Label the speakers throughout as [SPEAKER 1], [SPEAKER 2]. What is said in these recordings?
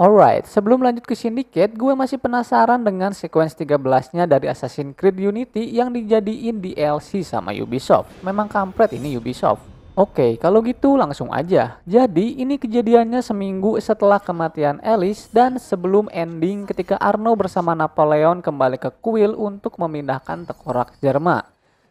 [SPEAKER 1] Alright, sebelum lanjut ke Syndicate, gue masih penasaran dengan sequence 13-nya dari Assassin's Creed Unity yang dijadiin DLC sama Ubisoft. Memang kampret ini Ubisoft. Oke, kalau gitu langsung aja. Jadi, ini kejadiannya seminggu setelah kematian Alice dan sebelum ending ketika Arno bersama Napoleon kembali ke kuil untuk memindahkan tekorak Jerman.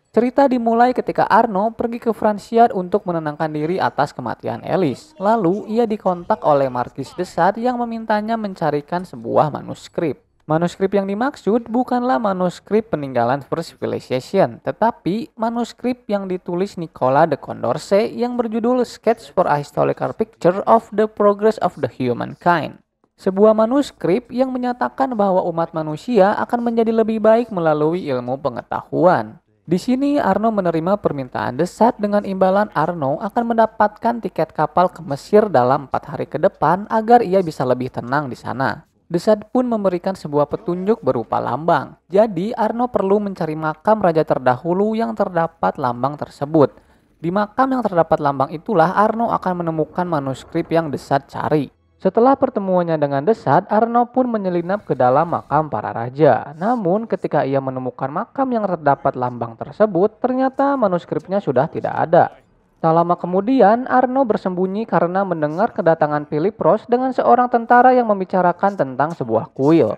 [SPEAKER 1] Cerita dimulai ketika Arno pergi ke Francia untuk menenangkan diri atas kematian Elis. Lalu ia dikontak oleh Markis Desat yang memintanya mencarikan sebuah manuskrip. Manuskrip yang dimaksud bukanlah manuskrip peninggalan First Civilization, tetapi manuskrip yang ditulis Nicola de Condorcet yang berjudul Sketch for a Historical Picture of the Progress of the Human Kind, Sebuah manuskrip yang menyatakan bahwa umat manusia akan menjadi lebih baik melalui ilmu pengetahuan. Di sini Arno menerima permintaan Desat dengan imbalan Arno akan mendapatkan tiket kapal ke Mesir dalam empat hari ke depan agar ia bisa lebih tenang di sana. Desat pun memberikan sebuah petunjuk berupa lambang. Jadi Arno perlu mencari makam raja terdahulu yang terdapat lambang tersebut. Di makam yang terdapat lambang itulah Arno akan menemukan manuskrip yang Desat cari. Setelah pertemuannya dengan Desat, Arno pun menyelinap ke dalam makam para raja. Namun ketika ia menemukan makam yang terdapat lambang tersebut, ternyata manuskripnya sudah tidak ada. Tak lama kemudian, Arno bersembunyi karena mendengar kedatangan Philip Ross dengan seorang tentara yang membicarakan tentang sebuah kuil.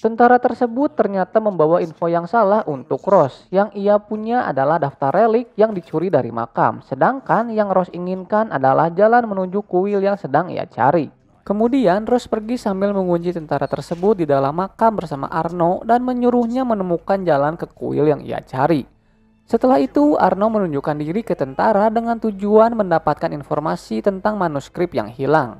[SPEAKER 1] Tentara tersebut ternyata membawa info yang salah untuk Ross. Yang ia punya adalah daftar relik yang dicuri dari makam, sedangkan yang Ross inginkan adalah jalan menuju kuil yang sedang ia cari. Kemudian Rose pergi sambil mengunci tentara tersebut di dalam makam bersama Arno dan menyuruhnya menemukan jalan ke kuil yang ia cari. Setelah itu, Arno menunjukkan diri ke tentara dengan tujuan mendapatkan informasi tentang manuskrip yang hilang.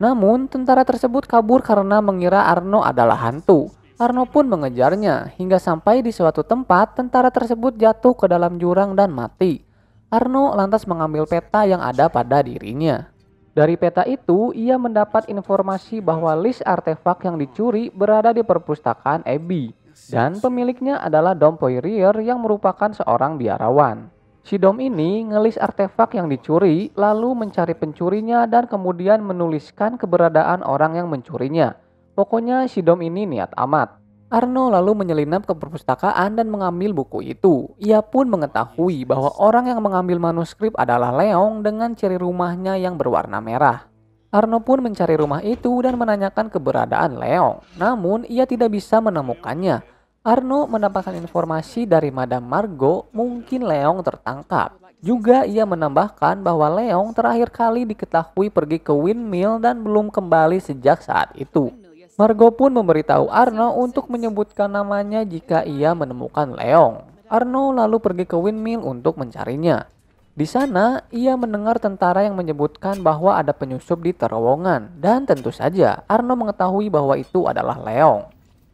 [SPEAKER 1] Namun, tentara tersebut kabur karena mengira Arno adalah hantu. Arno pun mengejarnya hingga sampai di suatu tempat tentara tersebut jatuh ke dalam jurang dan mati. Arno lantas mengambil peta yang ada pada dirinya. Dari peta itu, ia mendapat informasi bahwa list artefak yang dicuri berada di perpustakaan Ebi dan pemiliknya adalah Dom Poirier yang merupakan seorang biarawan. Si Dom ini ngelis artefak yang dicuri, lalu mencari pencurinya dan kemudian menuliskan keberadaan orang yang mencurinya. Pokoknya si Dom ini niat amat. Arno lalu menyelinap ke perpustakaan dan mengambil buku itu. Ia pun mengetahui bahwa orang yang mengambil manuskrip adalah Leong dengan ciri rumahnya yang berwarna merah. Arno pun mencari rumah itu dan menanyakan keberadaan Leong, namun ia tidak bisa menemukannya. Arno mendapatkan informasi dari Madam Margot mungkin Leong tertangkap. Juga ia menambahkan bahwa Leong terakhir kali diketahui pergi ke windmill dan belum kembali sejak saat itu. Margo pun memberitahu Arno untuk menyebutkan namanya jika ia menemukan Leong. Arno lalu pergi ke windmill untuk mencarinya. Di sana, ia mendengar tentara yang menyebutkan bahwa ada penyusup di terowongan, dan tentu saja Arno mengetahui bahwa itu adalah Leong.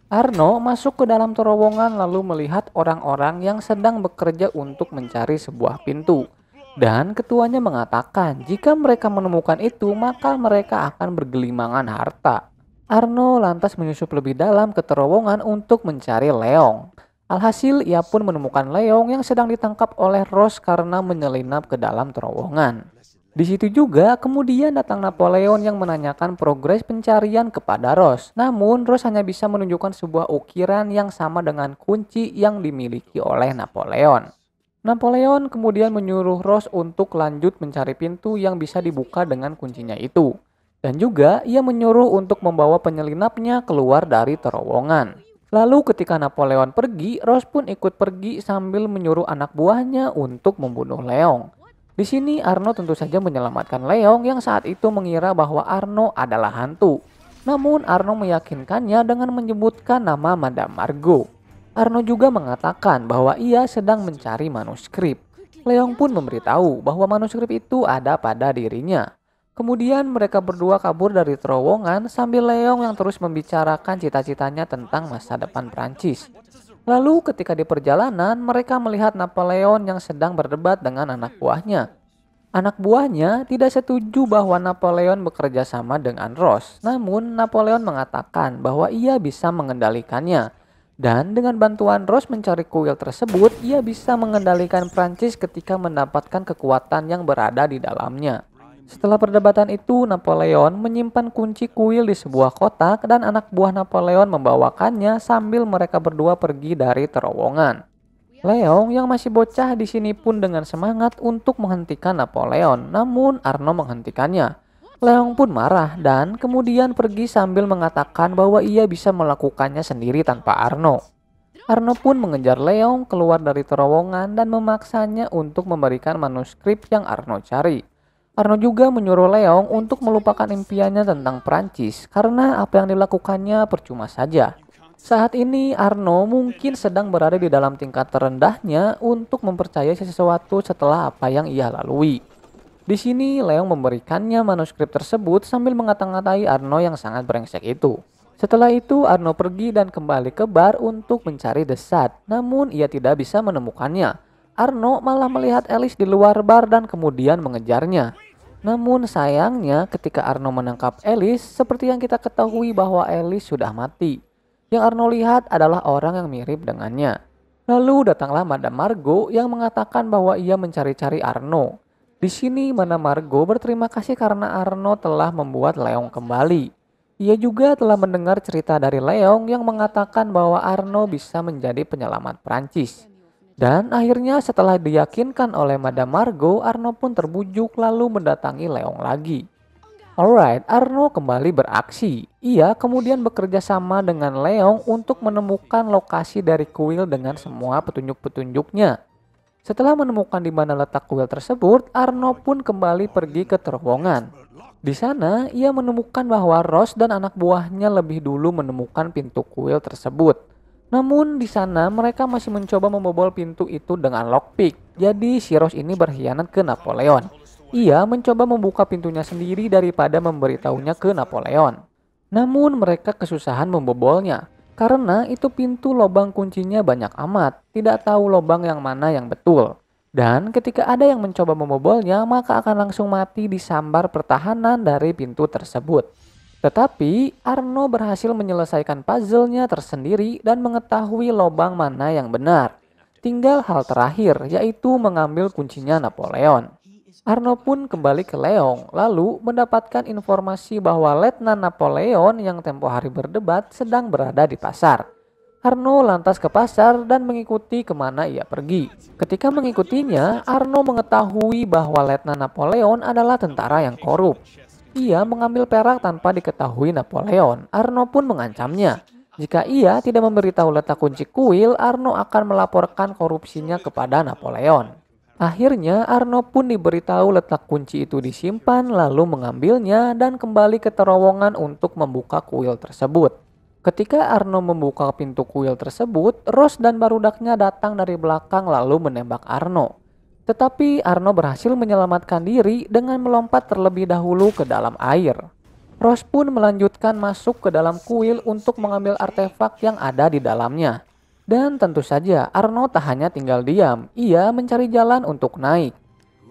[SPEAKER 1] Arno masuk ke dalam terowongan lalu melihat orang-orang yang sedang bekerja untuk mencari sebuah pintu. Dan ketuanya mengatakan jika mereka menemukan itu maka mereka akan bergelimangan harta. Arno lantas menyusup lebih dalam ke terowongan untuk mencari Leong. Alhasil, ia pun menemukan Leong yang sedang ditangkap oleh Rose karena menyelinap ke dalam terowongan. Di situ juga kemudian datang Napoleon yang menanyakan progres pencarian kepada Rose. Namun Rose hanya bisa menunjukkan sebuah ukiran yang sama dengan kunci yang dimiliki oleh Napoleon. Napoleon kemudian menyuruh Rose untuk lanjut mencari pintu yang bisa dibuka dengan kuncinya itu. Dan juga ia menyuruh untuk membawa penyelinapnya keluar dari terowongan. Lalu ketika Napoleon pergi, Rose pun ikut pergi sambil menyuruh anak buahnya untuk membunuh Leong. Di sini Arno tentu saja menyelamatkan Leong yang saat itu mengira bahwa Arno adalah hantu. Namun Arno meyakinkannya dengan menyebutkan nama Madame Margot. Arno juga mengatakan bahwa ia sedang mencari manuskrip. Leong pun memberitahu bahwa manuskrip itu ada pada dirinya. Kemudian mereka berdua kabur dari terowongan sambil Leong yang terus membicarakan cita-citanya tentang masa depan Prancis. Lalu ketika di perjalanan mereka melihat Napoleon yang sedang berdebat dengan anak buahnya. Anak buahnya tidak setuju bahwa Napoleon bekerja sama dengan Ross. Namun Napoleon mengatakan bahwa ia bisa mengendalikannya. Dan dengan bantuan Ross mencari kuil tersebut, ia bisa mengendalikan Prancis ketika mendapatkan kekuatan yang berada di dalamnya. Setelah perdebatan itu, Napoleon menyimpan kunci kuil di sebuah kotak dan anak buah Napoleon membawakannya sambil mereka berdua pergi dari terowongan. Leong yang masih bocah di sini pun dengan semangat untuk menghentikan Napoleon, namun Arno menghentikannya. Leong pun marah dan kemudian pergi sambil mengatakan bahwa ia bisa melakukannya sendiri tanpa Arno. Arno pun mengejar Leong keluar dari terowongan dan memaksanya untuk memberikan manuskrip yang Arno cari. Arno juga menyuruh Leong untuk melupakan impiannya tentang Prancis karena apa yang dilakukannya percuma saja. Saat ini Arno mungkin sedang berada di dalam tingkat terendahnya untuk mempercayai sesuatu setelah apa yang ia lalui. Di sini Leong memberikannya manuskrip tersebut sambil mengata-ngatai Arno yang sangat brengsek itu. Setelah itu Arno pergi dan kembali ke bar untuk mencari Desat, namun ia tidak bisa menemukannya. Arno malah melihat Elis di luar bar dan kemudian mengejarnya. Namun sayangnya ketika Arno menangkap Elis, seperti yang kita ketahui bahwa Elis sudah mati. Yang Arno lihat adalah orang yang mirip dengannya. Lalu datanglah Madam Margo yang mengatakan bahwa ia mencari-cari Arno. Di sini Madam Margo berterima kasih karena Arno telah membuat Leong kembali. Ia juga telah mendengar cerita dari Leong yang mengatakan bahwa Arno bisa menjadi penyelamat Prancis. Dan akhirnya setelah diyakinkan oleh Madam Margo, Arno pun terbujuk lalu mendatangi Leong lagi. Alright, Arno kembali beraksi. Ia kemudian bekerja sama dengan Leong untuk menemukan lokasi dari kuil dengan semua petunjuk-petunjuknya. Setelah menemukan di mana letak kuil tersebut, Arno pun kembali pergi ke terowongan. Di sana, ia menemukan bahwa Ross dan anak buahnya lebih dulu menemukan pintu kuil tersebut. Namun di sana mereka masih mencoba membobol pintu itu dengan lockpick. Jadi siros ini berkhianat ke Napoleon. Ia mencoba membuka pintunya sendiri daripada memberitahunya ke Napoleon. Namun mereka kesusahan membobolnya karena itu pintu lubang kuncinya banyak amat, tidak tahu lubang yang mana yang betul. Dan ketika ada yang mencoba membobolnya, maka akan langsung mati disambar pertahanan dari pintu tersebut. Tetapi, Arno berhasil menyelesaikan puzzle-nya tersendiri dan mengetahui lobang mana yang benar. Tinggal hal terakhir, yaitu mengambil kuncinya Napoleon. Arno pun kembali ke Leong, lalu mendapatkan informasi bahwa Letnan Napoleon yang tempo hari berdebat sedang berada di pasar. Arno lantas ke pasar dan mengikuti kemana ia pergi. Ketika mengikutinya, Arno mengetahui bahwa Letnan Napoleon adalah tentara yang korup. Ia mengambil perak tanpa diketahui Napoleon. Arno pun mengancamnya. Jika ia tidak memberitahu letak kunci kuil, Arno akan melaporkan korupsinya kepada Napoleon. Akhirnya, Arno pun diberitahu letak kunci itu disimpan, lalu mengambilnya dan kembali ke terowongan untuk membuka kuil tersebut. Ketika Arno membuka pintu kuil tersebut, Ros dan barudaknya datang dari belakang lalu menembak Arno. Tetapi Arno berhasil menyelamatkan diri dengan melompat terlebih dahulu ke dalam air. Ross pun melanjutkan masuk ke dalam kuil untuk mengambil artefak yang ada di dalamnya. Dan tentu saja Arno tak hanya tinggal diam, ia mencari jalan untuk naik.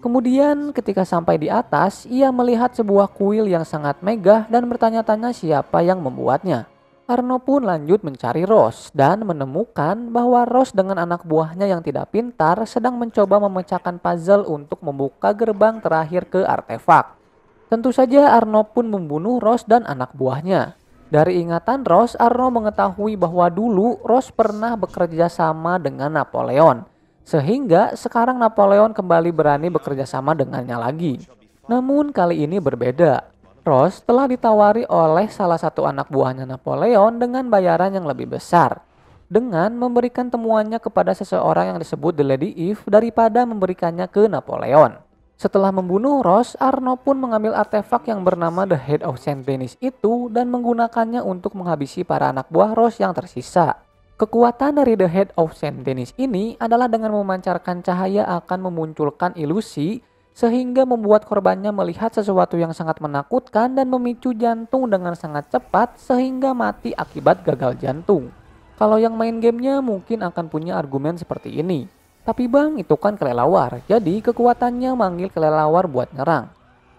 [SPEAKER 1] Kemudian ketika sampai di atas, ia melihat sebuah kuil yang sangat megah dan bertanya-tanya siapa yang membuatnya. Arno pun lanjut mencari Rose dan menemukan bahwa Rose dengan anak buahnya yang tidak pintar sedang mencoba memecahkan puzzle untuk membuka gerbang terakhir ke artefak. Tentu saja Arno pun membunuh Rose dan anak buahnya. Dari ingatan Rose, Arno mengetahui bahwa dulu Rose pernah bekerja sama dengan Napoleon. Sehingga sekarang Napoleon kembali berani bekerja sama dengannya lagi. Namun kali ini berbeda. Rose telah ditawari oleh salah satu anak buahnya Napoleon dengan bayaran yang lebih besar dengan memberikan temuannya kepada seseorang yang disebut The Lady Eve daripada memberikannya ke Napoleon. Setelah membunuh Ross, Arno pun mengambil artefak yang bernama The Head of Saint Denis itu dan menggunakannya untuk menghabisi para anak buah Ross yang tersisa. Kekuatan dari The Head of Saint Denis ini adalah dengan memancarkan cahaya akan memunculkan ilusi sehingga membuat korbannya melihat sesuatu yang sangat menakutkan dan memicu jantung dengan sangat cepat sehingga mati akibat gagal jantung. Kalau yang main gamenya mungkin akan punya argumen seperti ini. Tapi bang itu kan kelelawar, jadi kekuatannya manggil kelelawar buat nyerang.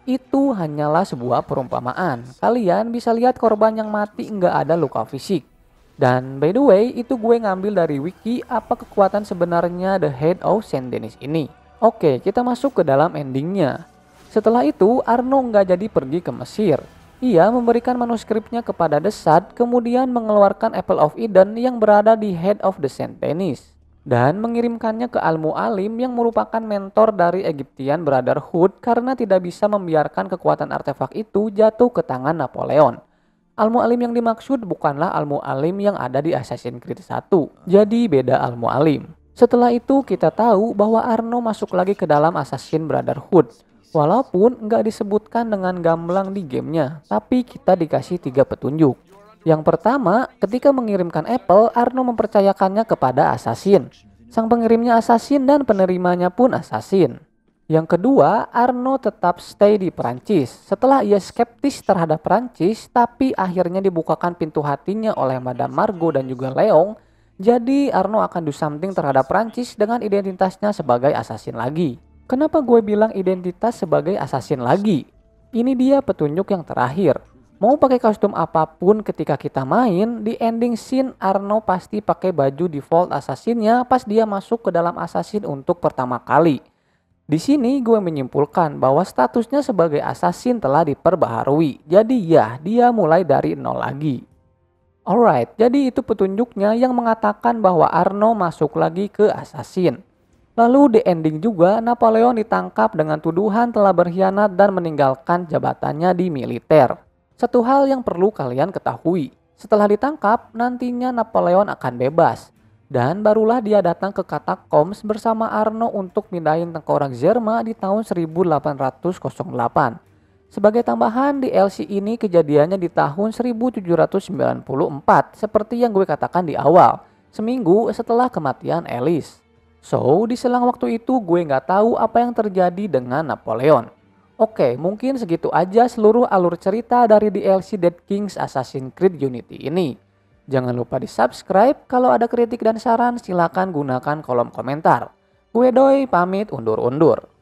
[SPEAKER 1] Itu hanyalah sebuah perumpamaan. Kalian bisa lihat korban yang mati nggak ada luka fisik. Dan by the way, itu gue ngambil dari wiki apa kekuatan sebenarnya The Head of Saint Denis ini. Oke, kita masuk ke dalam endingnya. Setelah itu, Arno nggak jadi pergi ke Mesir. Ia memberikan manuskripnya kepada Desat, kemudian mengeluarkan Apple of Eden yang berada di Head of the Sentenis dan mengirimkannya ke Al-Mu'alim yang merupakan mentor dari Egyptian Brotherhood karena tidak bisa membiarkan kekuatan artefak itu jatuh ke tangan Napoleon. Al-Mu'alim yang dimaksud bukanlah Al-Mu'alim yang ada di Assassin's Creed 1. Jadi beda Al-Mu'alim. Setelah itu kita tahu bahwa Arno masuk lagi ke dalam Assassin Brotherhood. Walaupun nggak disebutkan dengan gamblang di gamenya, tapi kita dikasih tiga petunjuk. Yang pertama, ketika mengirimkan Apple, Arno mempercayakannya kepada Assassin. Sang pengirimnya Assassin dan penerimanya pun Assassin. Yang kedua, Arno tetap stay di Perancis. Setelah ia skeptis terhadap Perancis, tapi akhirnya dibukakan pintu hatinya oleh Madame Margot dan juga Leong, jadi Arno akan do something terhadap Prancis dengan identitasnya sebagai assassin lagi. Kenapa gue bilang identitas sebagai assassin lagi? Ini dia petunjuk yang terakhir. Mau pakai kostum apapun ketika kita main, di ending scene Arno pasti pakai baju default assassinnya pas dia masuk ke dalam assassin untuk pertama kali. Di sini gue menyimpulkan bahwa statusnya sebagai assassin telah diperbaharui. Jadi ya, dia mulai dari nol lagi. Alright, jadi itu petunjuknya yang mengatakan bahwa Arno masuk lagi ke Assassin. Lalu di ending juga Napoleon ditangkap dengan tuduhan telah berkhianat dan meninggalkan jabatannya di militer. Satu hal yang perlu kalian ketahui, setelah ditangkap nantinya Napoleon akan bebas. Dan barulah dia datang ke Katakombs bersama Arno untuk mindahin tengkorak Zerma di tahun 1808. Sebagai tambahan di LC ini kejadiannya di tahun 1794 seperti yang gue katakan di awal, seminggu setelah kematian Alice. So, di selang waktu itu gue nggak tahu apa yang terjadi dengan Napoleon. Oke, mungkin segitu aja seluruh alur cerita dari DLC Dead Kings Assassin's Creed Unity ini. Jangan lupa di subscribe, kalau ada kritik dan saran silahkan gunakan kolom komentar. Gue Doi pamit undur-undur.